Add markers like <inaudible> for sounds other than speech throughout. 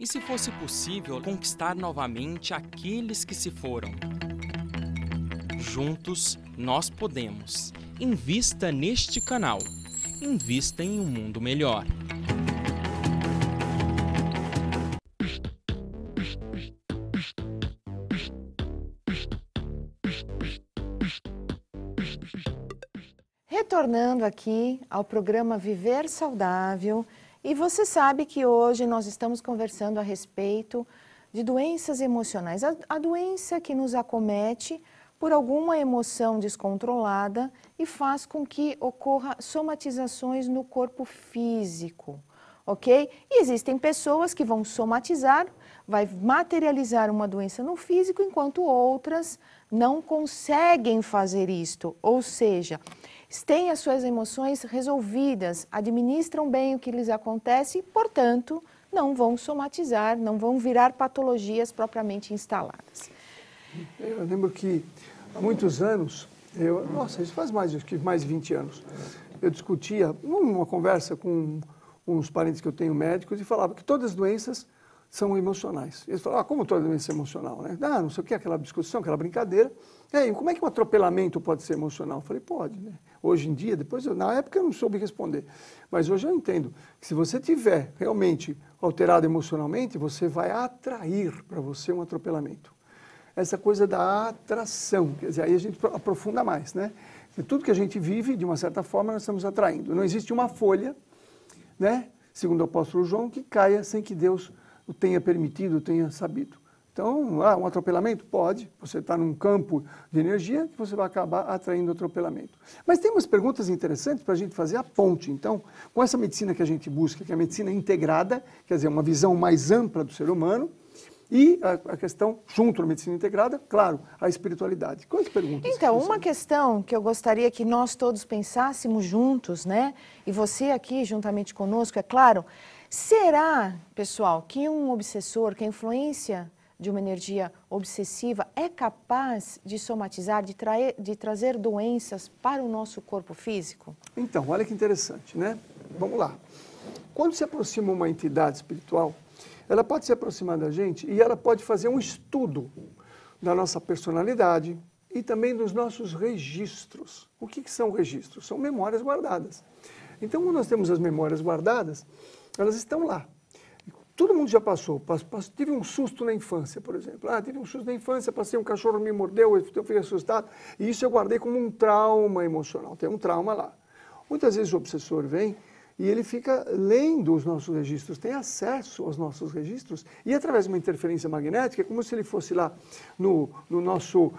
E se fosse possível conquistar novamente aqueles que se foram? Juntos nós podemos. Invista neste canal. Invista em um mundo melhor. Retornando aqui ao programa Viver Saudável, e você sabe que hoje nós estamos conversando a respeito de doenças emocionais. A, a, doença que nos acomete por alguma emoção descontrolada e faz com que ocorra somatizações no corpo físico, ok? E existem pessoas que vão somatizar vai materializar uma doença no físico, enquanto outras não conseguem fazer isto. Ou seja, têm as suas emoções resolvidas, administram bem o que lhes acontece e, portanto, não vão somatizar, não vão virar patologias propriamente instaladas. Eu lembro que há muitos anos, eu, nossa, isso faz mais, que mais de 20 anos, eu discutia numa conversa com uns parentes que eu tenho médicos e falava que todas as doenças são emocionais. Eles falam, ah, como toda doença é emocional, né? Ah, não sei o que, aquela discussão, aquela brincadeira. É, e aí, como é que um atropelamento pode ser emocional? Eu falei, pode, né? Hoje em dia, depois, eu, na época eu não soube responder, mas hoje eu entendo que se você tiver realmente alterado emocionalmente, você vai atrair para você um atropelamento. Essa coisa da atração, quer dizer, aí a gente aprofunda mais, né? tudo que a gente vive, de uma certa forma, nós estamos atraindo. Não existe uma folha, né? Segundo o apóstolo João, que caia sem que Deus o tenha permitido, tenha sabido. Então, ah, um atropelamento? Pode. Você está num campo de energia que você vai acabar atraindo atropelamento. Mas tem umas perguntas interessantes para a gente fazer a ponte. Então, com essa medicina que a gente busca, que é a medicina integrada, quer dizer, uma visão mais ampla do ser humano, e a, a questão, junto à medicina integrada, claro, a espiritualidade. Quais perguntas? Então, que uma questão que eu gostaria que nós todos pensássemos juntos, né? E você aqui, juntamente conosco, é claro, Será, pessoal, que um obsessor, que a influência de uma energia obsessiva é capaz de somatizar, de, traer, de trazer doenças para o nosso corpo físico? Então, olha que interessante, né? Vamos lá. Quando se aproxima uma entidade espiritual, ela pode se aproximar da gente e ela pode fazer um estudo da nossa personalidade e também dos nossos registros. O que, que são registros? São memórias guardadas. Então, quando nós temos as memórias guardadas, elas estão lá. Todo mundo já passou. Passo, passo, tive um susto na infância, por exemplo. Ah, tive um susto na infância, passei um cachorro, me mordeu, eu fiquei assustado. E isso eu guardei como um trauma emocional. Tem um trauma lá. Muitas vezes o obsessor vem e ele fica lendo os nossos registros, tem acesso aos nossos registros, e através de uma interferência magnética, é como se ele fosse lá no, no nosso uh,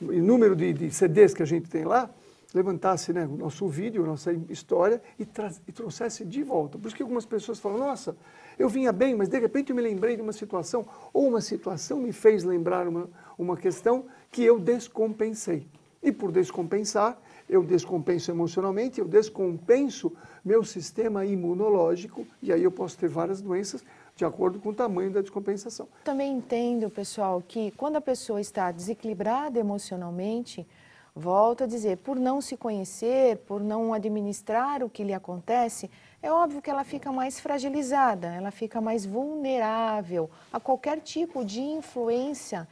número de, de, CDs que a gente tem lá, levantasse né, o nosso vídeo, nossa história e, e, trouxesse de volta. Por isso que algumas pessoas falam, nossa, eu vinha bem, mas de repente eu me lembrei de uma situação, ou uma situação me fez lembrar uma, uma questão que eu descompensei. E por descompensar, eu descompenso emocionalmente, eu descompenso meu sistema imunológico, e aí eu posso ter várias doenças, de acordo com o tamanho da descompensação. Também entendo, pessoal, que quando a pessoa está desequilibrada emocionalmente, Volto a dizer, por não se conhecer, por não administrar o que lhe acontece, é óbvio que ela fica mais fragilizada, ela fica mais vulnerável a qualquer tipo de influência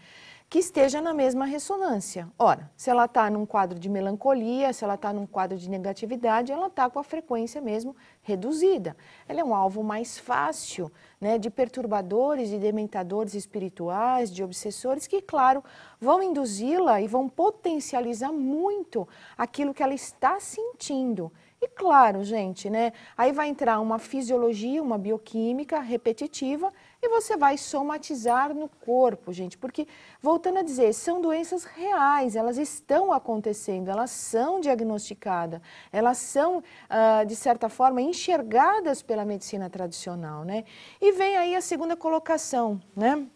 que esteja na mesma ressonância. Ora, se ela está num quadro de melancolia, se ela está num quadro de negatividade, ela está com a frequência mesmo reduzida. Ela é um alvo mais fácil né, de perturbadores, de dementadores espirituais, de obsessores, que, claro, vão induzi-la e vão potencializar muito aquilo que ela está sentindo. E claro, gente, né? Aí vai entrar uma fisiologia, uma bioquímica repetitiva e você vai somatizar no corpo, gente, porque, voltando a dizer, são doenças reais, elas estão acontecendo, elas são diagnosticadas, elas são, ah, de certa forma, enxergadas pela medicina tradicional, né? E vem aí a segunda colocação, né?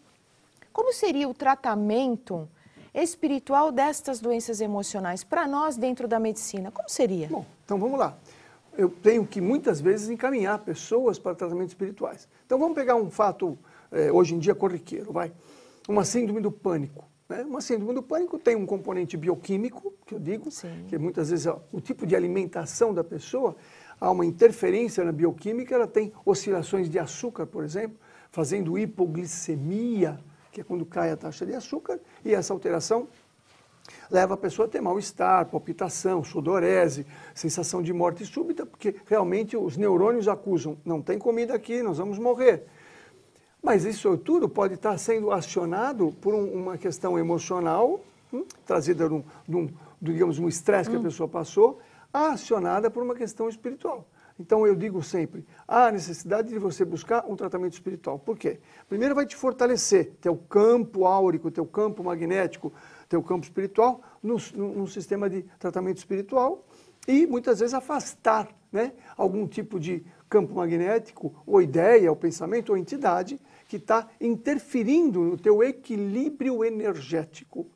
Como seria o tratamento espiritual destas doenças emocionais para nós dentro da medicina? Como seria? Bom, então vamos lá eu tenho que muitas vezes encaminhar pessoas para tratamentos espirituais. Então vamos pegar um fato é, hoje em dia corriqueiro, vai. Uma síndrome do pânico. Né? Uma síndrome do pânico tem um componente bioquímico, que eu digo, Sim. que muitas vezes ó, o tipo de alimentação da pessoa, há uma interferência na bioquímica, ela tem oscilações de açúcar, por exemplo, fazendo hipoglicemia, que é quando cai a taxa de açúcar, e essa alteração leva a pessoa a ter mal-estar, palpitação, sudorese, sensação de morte súbita, porque realmente os neurônios acusam, não tem comida aqui, nós vamos morrer. Mas isso tudo pode estar sendo acionado por um, uma questão emocional, hum, trazida de um, de um, digamos, um estresse hum. que a hum. pessoa passou, acionada por uma questão espiritual. Então eu digo sempre, há necessidade de você buscar um tratamento espiritual. Por quê? Primeiro vai te fortalecer, teu campo áurico, teu campo magnético, teu o campo espiritual, num, num sistema de tratamento espiritual e muitas vezes afastar né, algum tipo de campo magnético ou ideia, ou pensamento ou entidade que está interferindo no teu equilíbrio energético.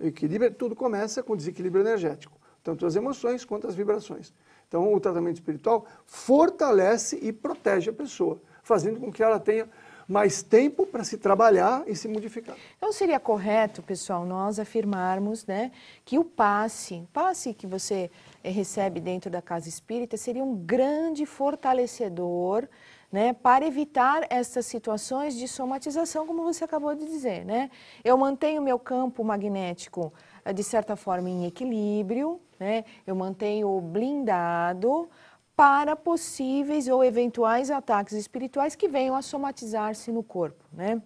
Equilíbrio, tudo começa com desequilíbrio energético, tanto as emoções quanto as vibrações. Então, o tratamento espiritual fortalece e protege a pessoa, fazendo com que ela tenha mais tempo para se trabalhar e se modificar. Então seria correto, pessoal, nós afirmarmos né, que o passe, passe que você eh, recebe dentro da casa espírita, seria um grande fortalecedor né, para evitar essas situações de somatização, como você acabou de dizer. Né? Eu mantenho meu campo magnético, eh, de certa forma, em equilíbrio, né? eu mantenho blindado para possíveis ou eventuais ataques espirituais que venham a somatizar-se no corpo, né?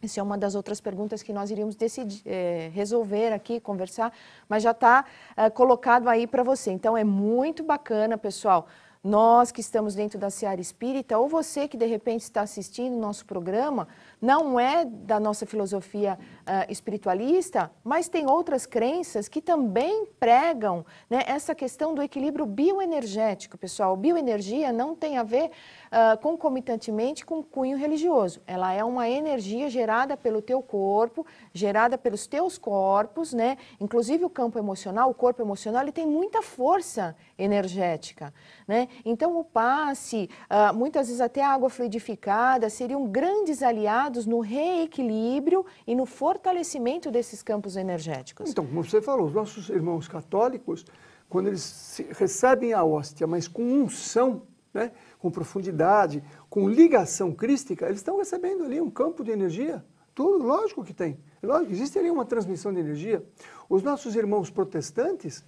Essa é uma das outras perguntas que nós iríamos decidir, é, resolver aqui, conversar, mas já está é, eh, colocado aí para você. Então é muito bacana, pessoal. Nós que estamos dentro da Seara Espírita, ou você que de repente está assistindo o nosso programa, não é da nossa filosofia uh, espiritualista, mas tem outras crenças que também pregam né, essa questão do equilíbrio bioenergético, pessoal. Bioenergia não tem a ver uh, concomitantemente com cunho religioso. Ela é uma energia gerada pelo teu corpo, gerada pelos teus corpos, né? Inclusive o campo emocional, o corpo emocional, ele tem muita força energética, né? Então o passe, uh, muitas vezes até a água fluidificada, seriam grandes aliados no reequilíbrio e no fortalecimento fortalecimento desses campos energéticos. Então, como você falou, os nossos irmãos católicos, quando eles recebem a hóstia, mas com unção, né, com profundidade, com ligação crística, eles estão recebendo ali um campo de energia. Tudo, lógico que tem. Lógico, existe ali uma transmissão de energia. Os nossos irmãos protestantes,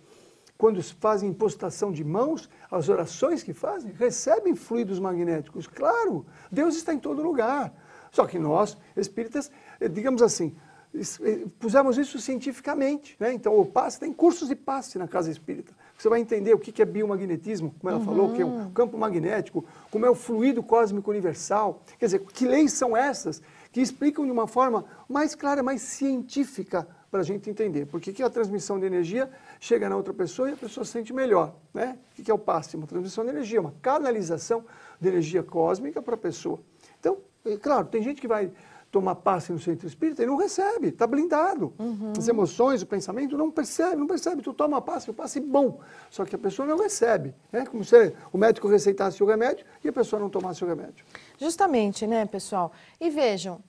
quando fazem impostação de mãos, as orações que fazem, recebem fluidos magnéticos. Claro, Deus está em todo lugar. Só que nós, espíritas, eh, digamos assim, eh, pusemos isso cientificamente. Né? Então, o passe, tem cursos de passe na Casa Espírita. Você vai entender o que é biomagnetismo, como ela uhum. falou, o que é um ah. campo magnético, como é o fluido cósmico universal. Quer dizer, que leis são essas que explicam de uma forma mais clara, mais científica para a gente entender. Por que, a transmissão de energia chega na outra pessoa e a pessoa se sente melhor? Né? O que é o passe? Uma transmissão de energia, uma canalização de energia cósmica para a pessoa. Então, é claro, tem gente que vai tomar passe no centro espírita, ele não recebe, está blindado. Uhum. As emoções, o pensamento, não percebe, não percebe. Tu toma passe, o passe bom, só que a pessoa não recebe. Né? Como se o médico receitasse o remédio e a pessoa não tomasse o remédio. Justamente, né, pessoal? E vejam,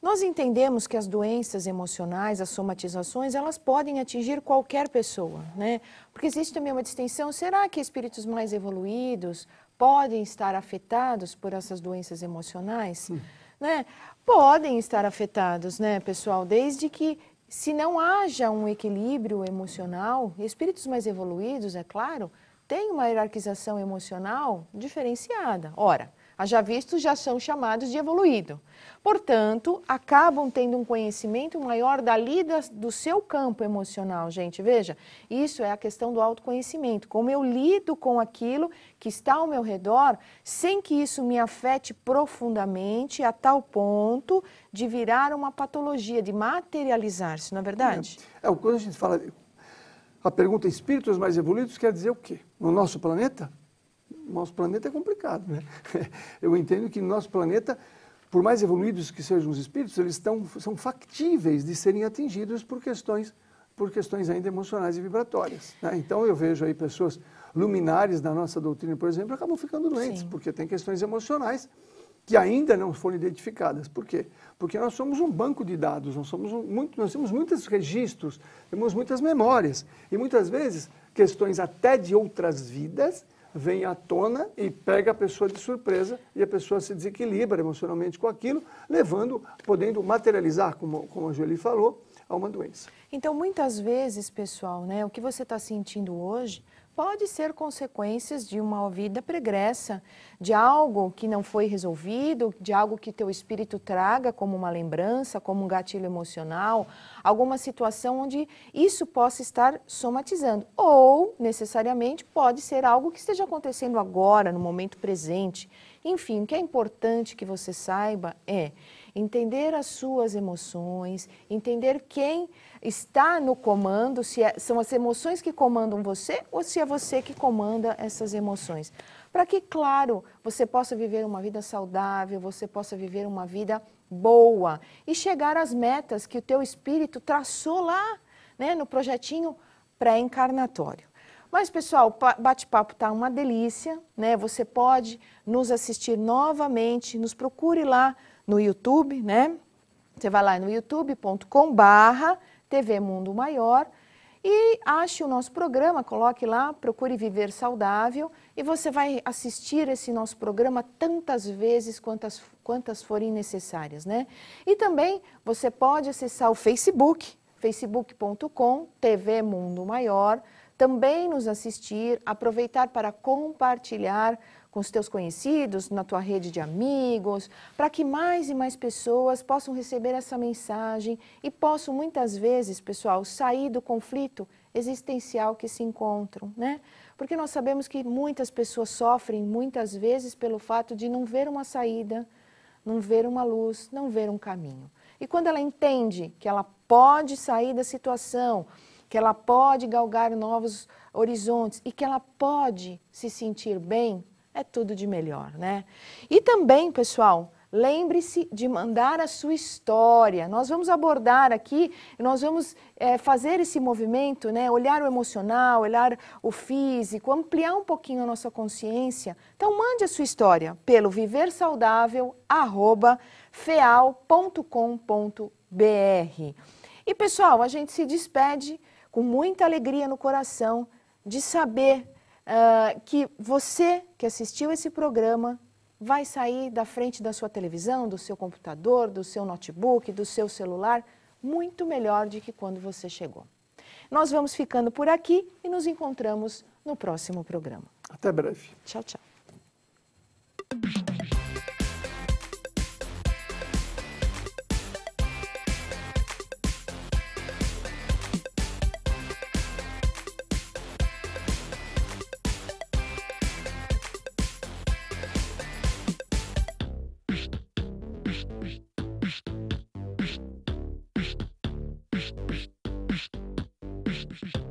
nós entendemos que as doenças emocionais, as somatizações, elas podem atingir qualquer pessoa, né? Porque existe também uma distinção, será que espíritos mais evoluídos podem estar afetados por essas doenças emocionais? Hum né, podem estar afetados, né, pessoal, desde que se não haja um equilíbrio emocional, espíritos mais evoluídos, é claro, têm uma hierarquização emocional diferenciada. Ora, haja visto já são chamados de evoluído. Portanto, acabam tendo um conhecimento maior da lida do seu campo emocional, gente. Veja, isso é a questão do autoconhecimento. Como eu lido com aquilo que está ao meu redor, sem que isso me afete profundamente a tal ponto de virar uma patologia, de materializar-se, não é verdade? É, é, quando a gente fala a pergunta espíritos mais evoluídos quer dizer o quê? No nosso planeta, nosso planeta é complicado, né? <laughs> Eu entendo que nosso planeta, por mais evoluídos que sejam os espíritos, eles estão, são factíveis de serem atingidos por questões, por questões ainda emocionais e vibratórias. Né? Então eu vejo aí pessoas luminares da nossa doutrina, por exemplo, acabam ficando doentes, Sim. porque tem questões emocionais que ainda não foram identificadas. Por quê? Porque nós somos um banco de dados, nós, somos um, muito, nós temos muitos registros, temos muitas memórias e muitas vezes questões até de outras vidas vem à tona e pega a pessoa de surpresa e a pessoa se desequilibra emocionalmente com aquilo, levando, podendo materializar, como, como a Julie falou, a uma doença. Então, muitas vezes, pessoal, né, o que você está sentindo hoje pode ser consequências de uma vida pregressa, de algo que não foi resolvido, de algo que teu espírito traga como uma lembrança, como um gatilho emocional, alguma situação onde isso possa estar somatizando. Ou, necessariamente, pode ser algo que esteja acontecendo agora, no momento presente, enfim, o que é importante que você saiba é entender as suas emoções, entender quem está no comando, se é, são as emoções que comandam você ou se é você que comanda essas emoções. Para que, claro, você possa viver uma vida saudável, você possa viver uma vida boa e chegar às metas que o teu espírito traçou lá, né, no projetinho pré-encarnatório. Mas, pessoal, bate-papo tá uma delícia, né? Você pode nos assistir novamente, nos procure lá no YouTube, né? Você vai lá no youtube.com TV Mundo Maior e ache o nosso programa, coloque lá, procure viver saudável e você vai assistir esse nosso programa tantas vezes quantas, quantas forem necessárias, né? E também você pode acessar o Facebook, facebook.com TV Mundo Maior, também nos assistir, aproveitar para compartilhar com os teus conhecidos, na tua rede de amigos, para que mais e mais pessoas possam receber essa mensagem e possam muitas vezes, pessoal, sair do conflito existencial que se encontram, né? Porque nós sabemos que muitas pessoas sofrem muitas vezes pelo fato de não ver uma saída, não ver uma luz, não ver um caminho. E quando ela entende que ela pode sair da situação, que ela pode galgar novos horizontes e que ela pode se sentir bem, é tudo de melhor, né? E também, pessoal, lembre-se de mandar a sua história. Nós vamos abordar aqui, nós vamos é, fazer esse movimento, né? olhar o emocional, olhar o físico, ampliar um pouquinho a nossa consciência. Então, mande a sua história pelo viversaudável.feal.com.br. E pessoal, a gente se despede com muita alegria no coração de saber uh, que você que assistiu esse programa vai sair da frente da sua televisão, do seu computador, do seu notebook, do seu celular, muito melhor do que quando você chegou. Nós vamos ficando por aqui e nos encontramos no próximo programa. Até breve. Tchau, tchau. Thank <laughs> you.